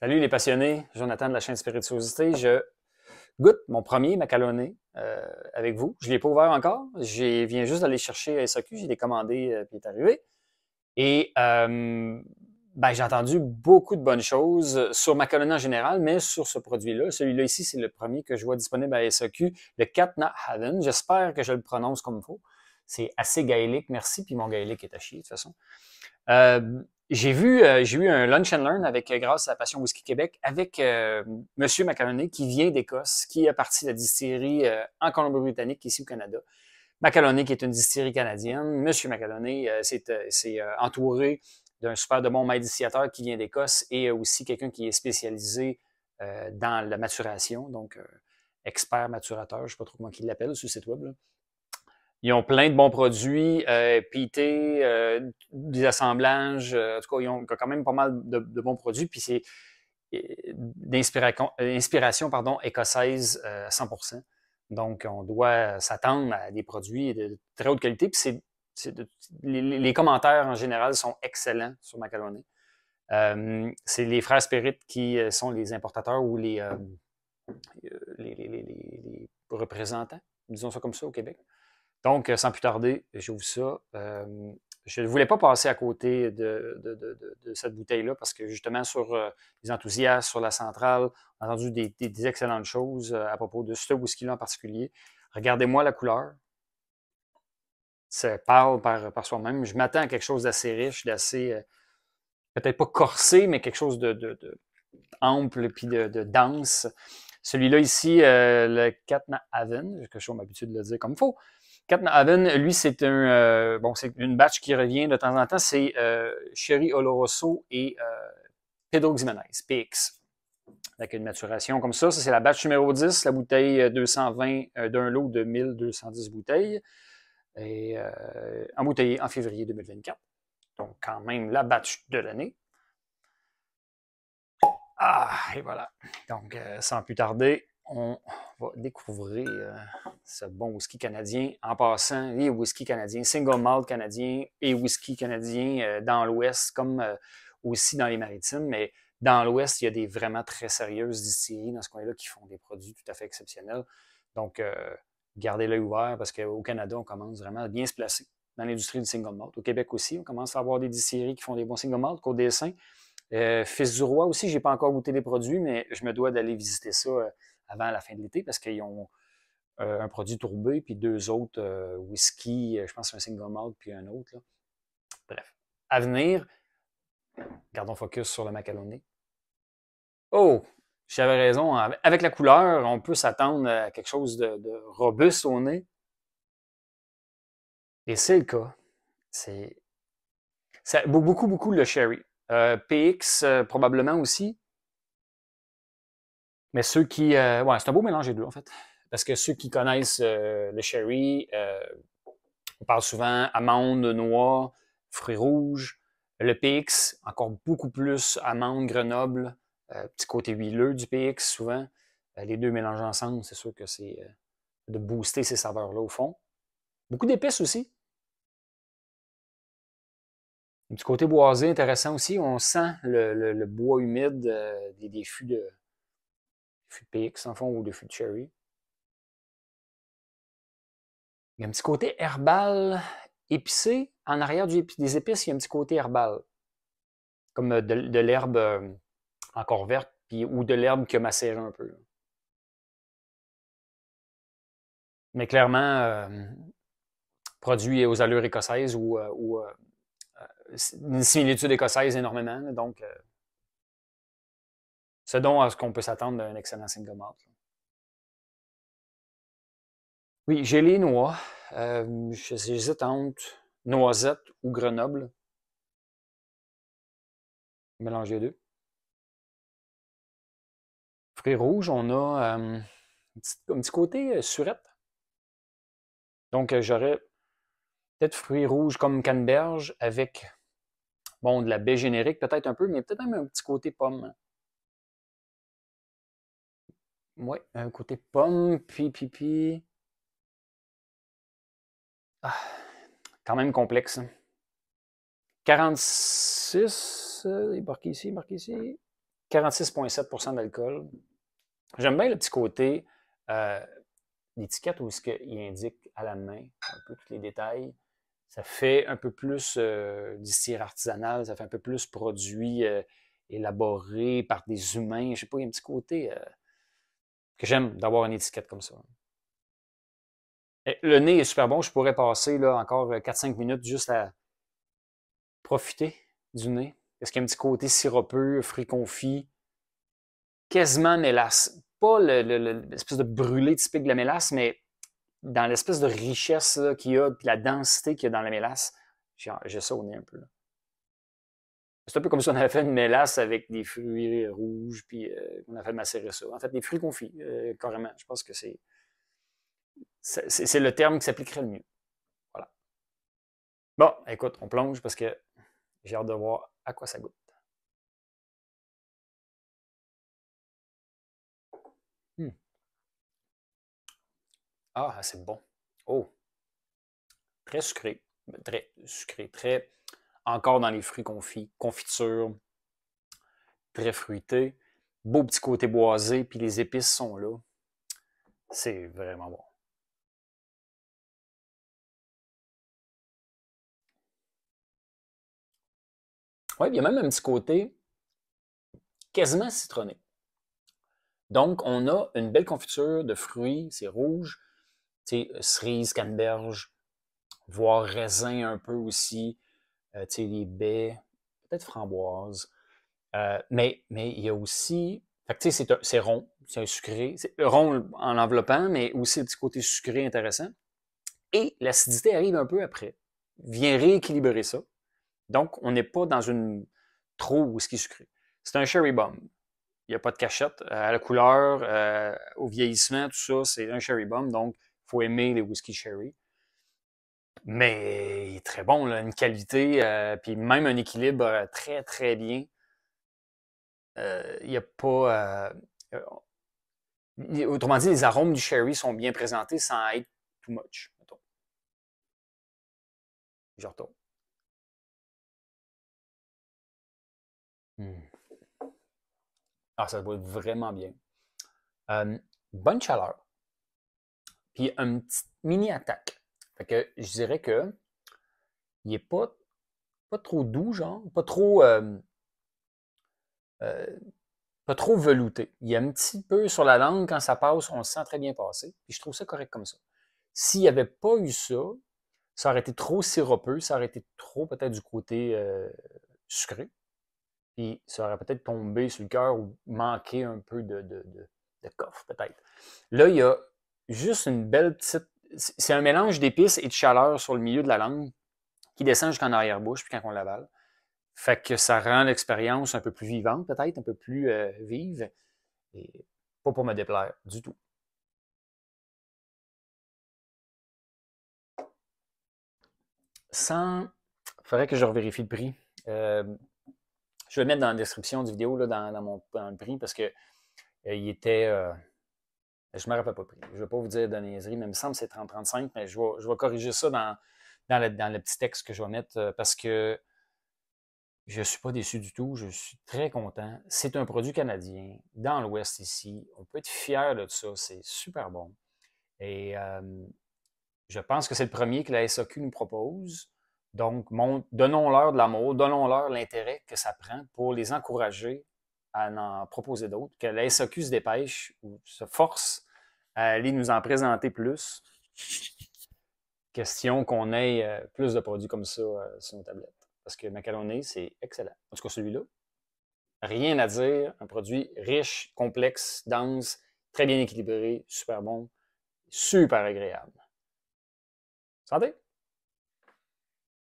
Salut les passionnés, Jonathan de la chaîne Spirituosité. Je goûte mon premier macaroni euh, avec vous. Je ne l'ai pas ouvert encore. Je viens juste d'aller chercher à SAQ. J'ai commandé euh, puis il est arrivé. Et euh, ben, j'ai entendu beaucoup de bonnes choses sur macaroni en général, mais sur ce produit-là. Celui-là ici, c'est le premier que je vois disponible à SAQ, le Katna Haven. J'espère que je le prononce comme il faut. C'est assez gaélique, merci. Puis mon gaélique est à chier, de toute façon. Euh, j'ai vu, euh, j'ai eu un lunch and learn avec, euh, grâce à la Passion Whisky Québec, avec euh, Monsieur qui vient d'Écosse, qui a parti de la distillerie euh, en Colombie-Britannique, ici au Canada. Macaroni qui est une distillerie canadienne. Monsieur Macaroni s'est entouré d'un super de bon maître qui vient d'Écosse et aussi quelqu'un qui est spécialisé dans la maturation, donc expert maturateur, je ne sais pas trop comment il l'appelle sur le site web. Ils ont plein de bons produits, euh, euh des assemblages. Euh, en tout cas, ils ont quand même pas mal de, bons produits. Puis c'est d'inspiration écossaise euh, à 100 Donc, on doit s'attendre à des produits de très haute qualité. Puis c'est les, commentaires en général sont excellents sur Macaroni. c'est les frères Spirit qui sont les importateurs ou les, les, les, représentants, disons ça comme ça au Québec. Donc, euh, sans plus tarder, j'ouvre ça. Euh, je ne voulais pas passer à côté de, cette bouteille-là parce que justement, sur euh, les enthousiastes, sur la centrale, on a entendu des, des, excellentes choses à propos de ce whisky-là en particulier. Regardez-moi la couleur. Ça parle par, soi-même. Je m'attends à quelque chose d'assez riche, d'assez, peut-être pas corsé, mais quelque chose de, ample puis de, dense. Celui-là ici, le Katna Haven, que je suis 'habitude de le dire comme il faut, Captain Aven, lui, c'est un, euh, bon, une batch qui revient de temps en temps. C'est Chéri euh, Oloroso et euh, Pedro Ximenez, PX. Avec une maturation comme ça. Ça, c'est la batch numéro 10, la bouteille 220 d'un lot de 1210 bouteilles. Et embouteillée en février 2024. Donc, quand même, la batch de l'année. Ah, et voilà. Donc, sans plus tarder, on va découvrir euh, ce bon whisky canadien. En passant, les whisky canadiens, single malt canadien et whisky canadien euh, dans l'Ouest, comme euh, aussi dans les maritimes. Mais dans l'Ouest, il y a des vraiment très sérieuses distilleries dans ce coin-là qui font des produits tout à fait exceptionnels. Donc, gardez l'œil ouvert parce qu'au Canada, on commence vraiment à bien se placer dans l'industrie du single malt. Au Québec aussi, on commence à avoir des distilleries qui font des bons single malt, Côte des Fils du Roi aussi, je n'ai pas encore goûté les produits, mais je me dois d'aller visiter ça avant la fin de l'été parce qu'ils ont euh, un produit tourbé, puis deux autres euh, whisky, euh, je pense un single malt, puis un autre. Bref, à venir, gardons focus sur le macaroni. Oh, j'avais raison, avec la couleur, on peut s'attendre à quelque chose de, robuste au nez. Et c'est le cas. C'est beaucoup, beaucoup le sherry. PX, probablement aussi. Mais ceux qui. Euh, c'est un beau mélange des deux, en fait. Parce que ceux qui connaissent euh, le sherry, euh, on parle souvent amandes, noix, fruits rouges, le PX, encore beaucoup plus amandes, grenoble, petit côté huileux du PX souvent. les deux mélangés ensemble, c'est sûr que c'est de booster ces saveurs-là au fond. Beaucoup d'épices aussi. Un petit côté boisé intéressant aussi. On sent le, bois humide des, des fûts de, du de PX, en fond, ou du fûts Cherry. Il y a un petit côté herbal épicé. En arrière des épices, il y a un petit côté herbal. Comme euh, de, l'herbe euh, encore verte ou de l'herbe qui a macéré un peu. Mais clairement, euh, produit aux allures écossaises ou, une similitude écossaise énormément. Donc, c'est dont à ce qu'on peut s'attendre d'un excellent single malt. Oui, j'ai les noix. Euh, je J'hésite entre noisette ou Grenoble. Mélange les deux. Fruits rouges, on a euh, un, petit, côté euh, surette. Donc, j'aurais peut-être fruits rouges comme canneberge avec, bon, de la baie générique peut-être un peu, mais peut-être même un petit côté pomme. Ouais, un côté pomme, puis, pipi, ah, quand même complexe. 46, hein. euh, marqué ici, marqué ici. 46,7 d'alcool. J'aime bien le petit côté, euh, l'étiquette où -ce il indique à la main un peu tous les détails. Ça fait un peu plus du euh, d'ici artisanal, ça fait un peu plus produit élaboré par des humains. Je sais pas, il y a un petit côté j'aime d'avoir une étiquette comme ça. Eh, le nez est super bon. Je pourrais passer là, encore 4-5 euh, minutes juste à profiter du nez. Est-ce qu'il y a un petit côté siropeux, fruits confit, quasiment mélasse. Pas l'espèce de brûlé typique de la mélasse, mais dans l'espèce de richesse qu'il y a, puis la densité qu'il y a dans la mélasse, j'ai ça au nez un peu. C'est un peu comme si on avait fait une mélasse avec des fruits rouges, puis euh, on a fait macérer ça. En fait, des fruits confits, euh, carrément. Je pense que c'est, c'est, le terme qui s'appliquerait le mieux. Voilà. Bon, écoute, on plonge parce que j'ai hâte de voir à quoi ça goûte. Hmm. Ah, c'est bon. Oh, très sucré, très sucré, très encore dans les fruits confits, confiture, très fruité, beau petit côté boisé, puis les épices sont là. C'est vraiment bon. Oui, il y a même un petit côté quasiment citronné. Donc, on a une belle confiture de fruits, c'est rouge, c'est euh, cerise, canneberge, voire raisin un peu aussi, euh, les baies, peut-être framboises. Euh, mais, il y a aussi fait c'est rond, c'est un sucré. C'est rond en l'enveloppant, mais aussi le petit côté sucré intéressant. Et l'acidité arrive un peu après, vient rééquilibrer ça. Donc, on n'est pas dans une trop whisky sucré. C'est un cherry bomb. Il n'y a pas de cachette euh, à la couleur, au vieillissement, tout ça, c'est un cherry bomb. Donc, il faut aimer les whisky sherry. Mais il est très bon, là, une qualité, euh, puis même un équilibre euh, très, très bien. Euh, il n'y a pas. autrement dit, les arômes du sherry sont bien présentés sans être too much. Mettons. Je retourne. Hmm. Ah, ça doit être vraiment bien. bonne chaleur. Puis un petit mini attaque que je dirais que il est pas, pas trop doux, genre, pas trop. Euh, euh, pas trop velouté. Il y a un petit peu sur la langue, quand ça passe, on le sent très bien passer. Puis je trouve ça correct comme ça. S'il n'y avait pas eu ça, ça aurait été trop sirupeux, ça aurait été trop peut-être du côté euh, sucré. Puis ça aurait peut-être tombé sur le cœur ou manqué un peu de coffre, peut-être. Là, il y a juste une belle petite c'est un mélange d'épices et de chaleur sur le milieu de la langue qui descend jusqu'en arrière-bouche, puis quand on l'avale. Fait que ça rend l'expérience un peu plus vivante, peut-être, un peu plus euh, vive. Et pas pour me déplaire du tout. Sans. Il faudrait que je revérifie le prix. Euh, je vais le mettre dans la description du vidéo, dans, mon, le prix, parce que euh, il était. Je ne me rappelle pas pris. Je ne vais pas vous dire de niaiserie, mais il me semble que c'est 30-35, mais je vais, corriger ça dans, dans, le, dans, le, petit texte que je vais mettre euh, parce que je ne suis pas déçu du tout. Je suis très content. C'est un produit canadien dans l'Ouest ici. On peut être fier de ça. C'est super bon. Et euh, je pense que c'est le premier que la SAQ nous propose. Donc, donnons-leur de l'amour, donnons-leur l'intérêt que ça prend pour les encourager à en proposer d'autres, que la SAQ se dépêche ou se force à aller nous en présenter plus. Question qu'on ait euh, plus de produits comme ça euh, sur nos tablettes. Parce que macaroni, c'est excellent. En tout cas, celui-là, rien à dire. Un produit riche, complexe, dense, très bien équilibré, super bon, super agréable. Santé!